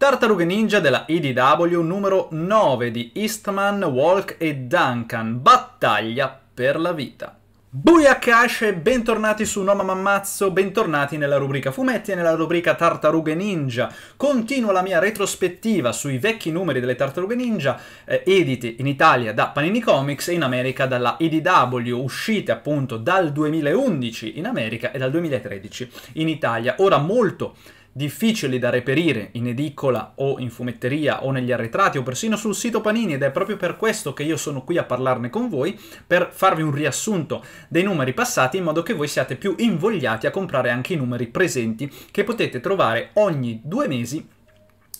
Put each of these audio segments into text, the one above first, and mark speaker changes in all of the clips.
Speaker 1: Tartarughe Ninja della IDW numero 9 di Eastman, Walk e Duncan, Battaglia per la vita. Buia Cash e bentornati su Noma Mammazzo, bentornati nella rubrica fumetti e nella rubrica Tartarughe Ninja. Continuo la mia retrospettiva sui vecchi numeri delle Tartarughe Ninja, eh, editi in Italia da Panini Comics e in America dalla EDW, uscite appunto dal 2011 in America e dal 2013 in Italia. Ora molto difficili da reperire in edicola o in fumetteria o negli arretrati o persino sul sito Panini ed è proprio per questo che io sono qui a parlarne con voi per farvi un riassunto dei numeri passati in modo che voi siate più invogliati a comprare anche i numeri presenti che potete trovare ogni due mesi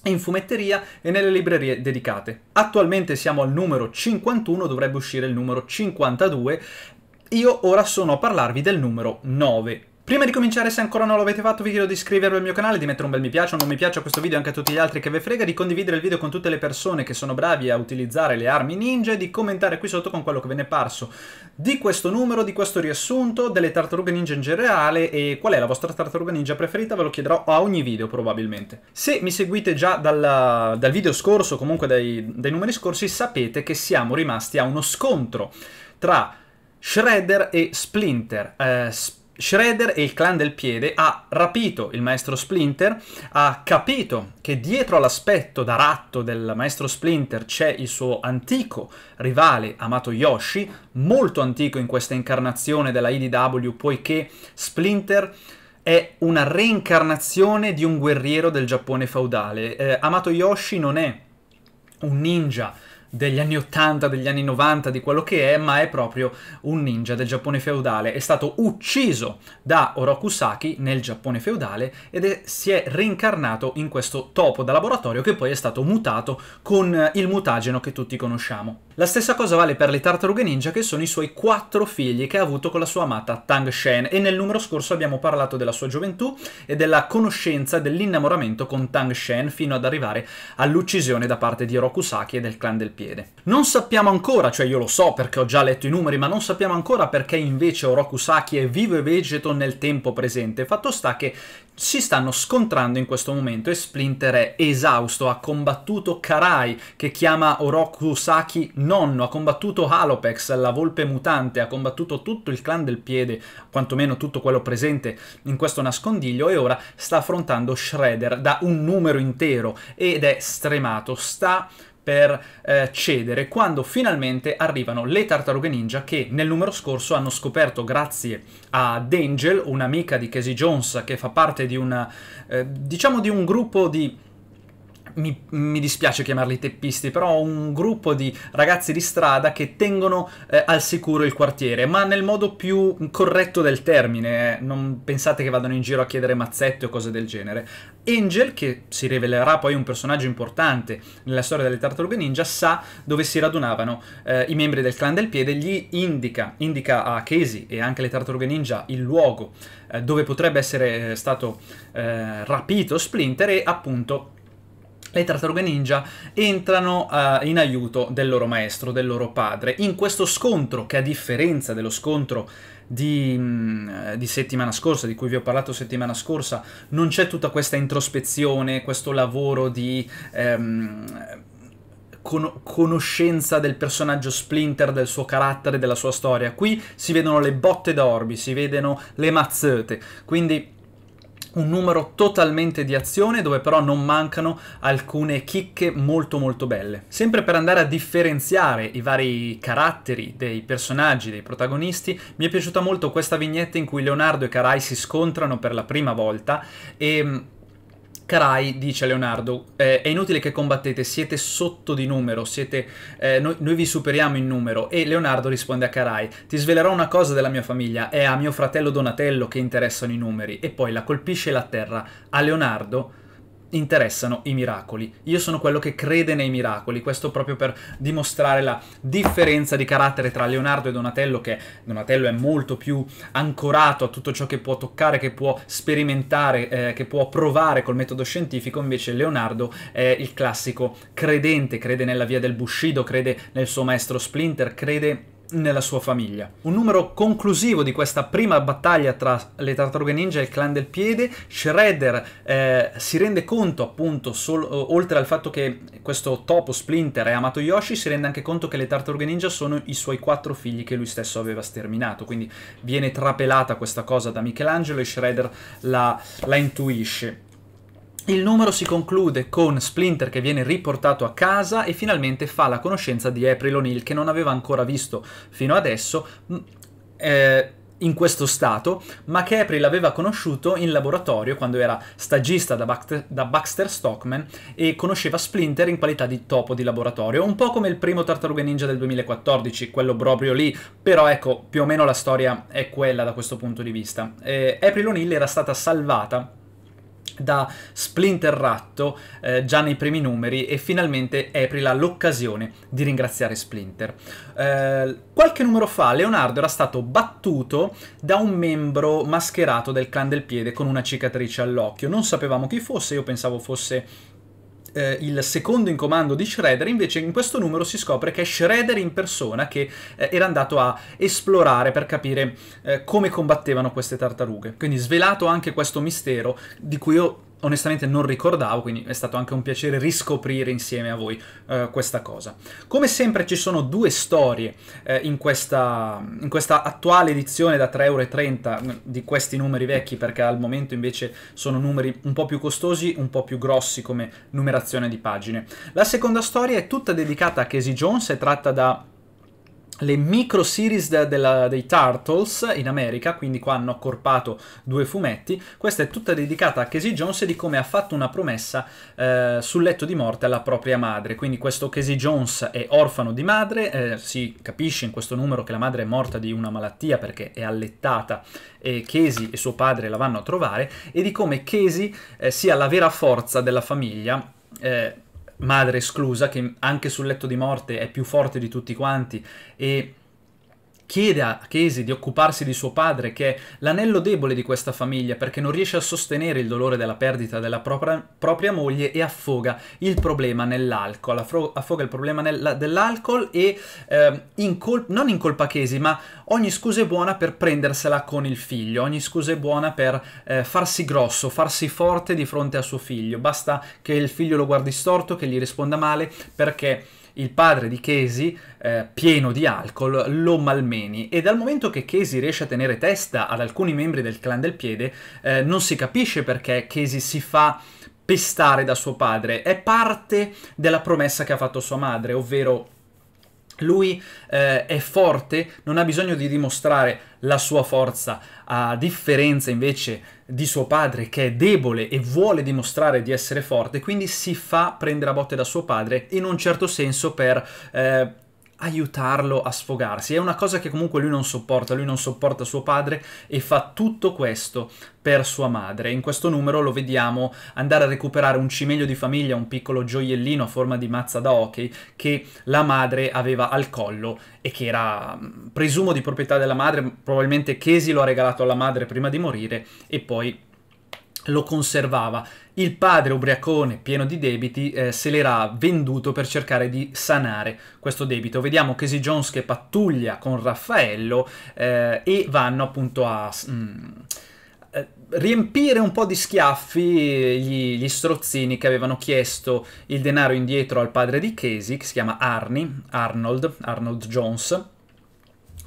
Speaker 1: in fumetteria e nelle librerie dedicate. Attualmente siamo al numero 51, dovrebbe uscire il numero 52. Io ora sono a parlarvi del numero 9, Prima di cominciare, se ancora non l'avete fatto, vi chiedo di iscrivervi al mio canale, di mettere un bel mi piace o non mi piace a questo video e anche a tutti gli altri che ve frega, di condividere il video con tutte le persone che sono bravi a utilizzare le armi ninja di commentare qui sotto con quello che ve ne è parso di questo numero, di questo riassunto, delle tartarughe ninja in generale e qual è la vostra tartaruga ninja preferita, ve lo chiederò a ogni video probabilmente. Se mi seguite già dalla, dal video scorso, comunque dai, dai numeri scorsi, sapete che siamo rimasti a uno scontro tra Shredder e Splinter. Eh, Splinter Shredder e il clan del piede ha rapito il maestro Splinter, ha capito che dietro all'aspetto da ratto del maestro Splinter c'è il suo antico rivale amato Yoshi, molto antico in questa incarnazione della IDW poiché Splinter è una reincarnazione di un guerriero del Giappone feudale. Eh, amato Yoshi non è un ninja degli anni 80, degli anni 90, di quello che è, ma è proprio un ninja del Giappone feudale. È stato ucciso da Oroku Saki nel Giappone feudale ed è, si è reincarnato in questo topo da laboratorio che poi è stato mutato con il mutageno che tutti conosciamo. La stessa cosa vale per le tartarughe ninja che sono i suoi quattro figli che ha avuto con la sua amata Tang Shen e nel numero scorso abbiamo parlato della sua gioventù e della conoscenza dell'innamoramento con Tang Shen fino ad arrivare all'uccisione da parte di Rokusaki e del clan del piede. Non sappiamo ancora, cioè io lo so perché ho già letto i numeri, ma non sappiamo ancora perché invece Orokusaki è vivo e vegeto nel tempo presente. Fatto sta che si stanno scontrando in questo momento e Splinter è esausto, ha combattuto Karai che chiama Orokusaki nonno, ha combattuto Halopex, la volpe mutante, ha combattuto tutto il clan del piede, quantomeno tutto quello presente in questo nascondiglio, e ora sta affrontando Shredder da un numero intero ed è stremato, sta per eh, cedere quando finalmente arrivano le tartarughe ninja che nel numero scorso hanno scoperto grazie ad Angel, un'amica di Casey Jones che fa parte di un eh, diciamo di un gruppo di mi, mi, dispiace chiamarli teppisti, però un gruppo di ragazzi di strada che tengono eh, al sicuro il quartiere, ma nel modo più corretto del termine, eh. non pensate che vadano in giro a chiedere mazzette o cose del genere. Angel, che si rivelerà poi un personaggio importante nella storia delle tartarughe ninja, sa dove si radunavano eh, i membri del clan del piede, gli indica, indica a Casey e anche alle tartarughe ninja il luogo eh, dove potrebbe essere eh, stato eh, rapito Splinter e appunto le tartarughe ninja entrano uh, in aiuto del loro maestro, del loro padre, in questo scontro che a differenza dello scontro di, mm, di, settimana scorsa, di cui vi ho parlato settimana scorsa, non c'è tutta questa introspezione, questo lavoro di... Ehm, conoscenza del personaggio Splinter, del suo carattere, della sua storia. Qui si vedono le botte d'orbi, si vedono le mazzette, quindi un numero totalmente di azione dove però non mancano alcune chicche molto molto belle. Sempre per andare a differenziare i vari caratteri dei personaggi, dei protagonisti, mi è piaciuta molto questa vignetta in cui Leonardo e Carai si scontrano per la prima volta e mm, Carai dice a Leonardo, eh, è inutile che combattete, siete sotto di numero, siete, eh, noi, noi, vi superiamo in numero. E Leonardo risponde a Carai, ti svelerò una cosa della mia famiglia, è a mio fratello Donatello che interessano i numeri. E poi la colpisce la terra. A Leonardo interessano i miracoli. Io sono quello che crede nei miracoli, questo proprio per dimostrare la differenza di carattere tra Leonardo e Donatello, che Donatello è molto più ancorato a tutto ciò che può toccare, che può sperimentare, eh, che può provare col metodo scientifico, invece Leonardo è il classico credente, crede nella via del Bushido, crede nel suo maestro Splinter, crede nella sua famiglia. Un numero conclusivo di questa prima battaglia tra le tartarughe ninja e il clan del piede, Shredder eh, si rende conto appunto, oltre al fatto che questo topo Splinter è amato Yoshi, si rende anche conto che le tartarughe ninja sono i suoi quattro figli che lui stesso aveva sterminato, quindi viene trapelata questa cosa da Michelangelo e Shredder la, la intuisce. Il numero si conclude con Splinter che viene riportato a casa e finalmente fa la conoscenza di April O'Neil che non aveva ancora visto fino adesso mm, eh, in questo stato, ma che April aveva conosciuto in laboratorio quando era stagista da, Baxter, da Baxter Stockman e conosceva Splinter in qualità di topo di laboratorio, un po' come il primo Tartaruga Ninja del 2014, quello proprio lì, però ecco, più o meno la storia è quella da questo punto di vista. Eh, April O'Neil era stata salvata da Splinter Ratto eh, già nei primi numeri e finalmente April ha l'occasione di ringraziare Splinter. Eh, qualche numero fa Leonardo era stato battuto da un membro mascherato del clan del piede con una cicatrice all'occhio, non sapevamo chi fosse, io pensavo fosse eh, il secondo in comando di Shredder, invece in questo numero si scopre che è Shredder in persona che eh, era andato a esplorare per capire eh, come combattevano queste tartarughe. Quindi svelato anche questo mistero di cui io onestamente non ricordavo, quindi è stato anche un piacere riscoprire insieme a voi eh, questa cosa. Come sempre ci sono due storie eh, in, questa, in, questa, attuale edizione da 3,30€ mm, di questi numeri vecchi, perché al momento invece sono numeri un po' più costosi, un po' più grossi come numerazione di pagine. La seconda storia è tutta dedicata a Casey Jones è tratta da le micro series de della, dei Turtles in America, quindi qua hanno accorpato due fumetti. Questa è tutta dedicata a Casey Jones e di come ha fatto una promessa eh, sul letto di morte alla propria madre. Quindi questo Casey Jones è orfano di madre, eh, si capisce in questo numero che la madre è morta di una malattia perché è allettata e Casey e suo padre la vanno a trovare e di come Casey eh, sia la vera forza della famiglia eh, madre esclusa, che anche sul letto di morte è più forte di tutti quanti e chiede a Casey di occuparsi di suo padre, che è l'anello debole di questa famiglia perché non riesce a sostenere il dolore della perdita della propria, propria moglie e affoga il problema nell'alcol, affoga il problema nel, dell'alcol e eh, incol non incolpa Casey, ma ogni scusa è buona per prendersela con il figlio, ogni scusa è buona per eh, farsi grosso, farsi forte di fronte a suo figlio, basta che il figlio lo guardi storto, che gli risponda male, perché il padre di Casey, eh, pieno di alcol, lo malmeni e dal momento che Casey riesce a tenere testa ad alcuni membri del clan del piede, eh, non si capisce perché Casey si fa pestare da suo padre, è parte della promessa che ha fatto sua madre, ovvero lui eh, è forte, non ha bisogno di dimostrare la sua forza, a differenza invece di suo padre che è debole e vuole dimostrare di essere forte, quindi si fa prendere a botte da suo padre in un certo senso per eh, aiutarlo a sfogarsi. È una cosa che comunque lui non sopporta, lui non sopporta suo padre e fa tutto questo per sua madre. In questo numero lo vediamo andare a recuperare un cimelio di famiglia, un piccolo gioiellino a forma di mazza da hockey che la madre aveva al collo e che era, mm, presumo, di proprietà della madre, probabilmente Casey lo ha regalato alla madre prima di morire e poi lo conservava. Il padre ubriacone, pieno di debiti, eh, se l'era venduto per cercare di sanare questo debito. Vediamo Casey Jones che pattuglia con Raffaello eh, e vanno appunto a... Mm, eh, riempire un po' di schiaffi eh, gli, gli, strozzini che avevano chiesto il denaro indietro al padre di Casey, che si chiama Arnie, Arnold, Arnold Jones,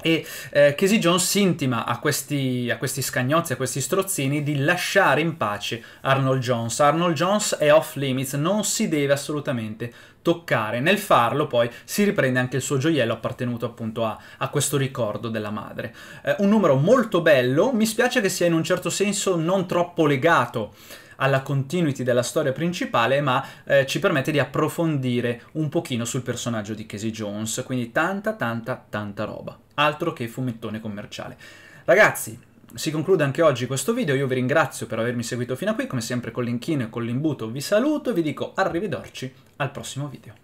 Speaker 1: e eh, Casey Jones intima a questi, a questi, scagnozzi, a questi strozzini di lasciare in pace Arnold Jones. Arnold Jones è off limits, non si deve assolutamente toccare. Nel farlo poi si riprende anche il suo gioiello appartenuto appunto a, a questo ricordo della madre. Eh, un numero molto bello, mi spiace che sia in un certo senso non troppo legato alla continuity della storia principale, ma eh, ci permette di approfondire un pochino sul personaggio di Casey Jones, quindi tanta tanta tanta roba, altro che fumettone commerciale. Ragazzi, si conclude anche oggi questo video, io vi ringrazio per avermi seguito fino a qui, come sempre con l'inchino e con l'imbuto vi saluto e vi dico arrivederci al prossimo video.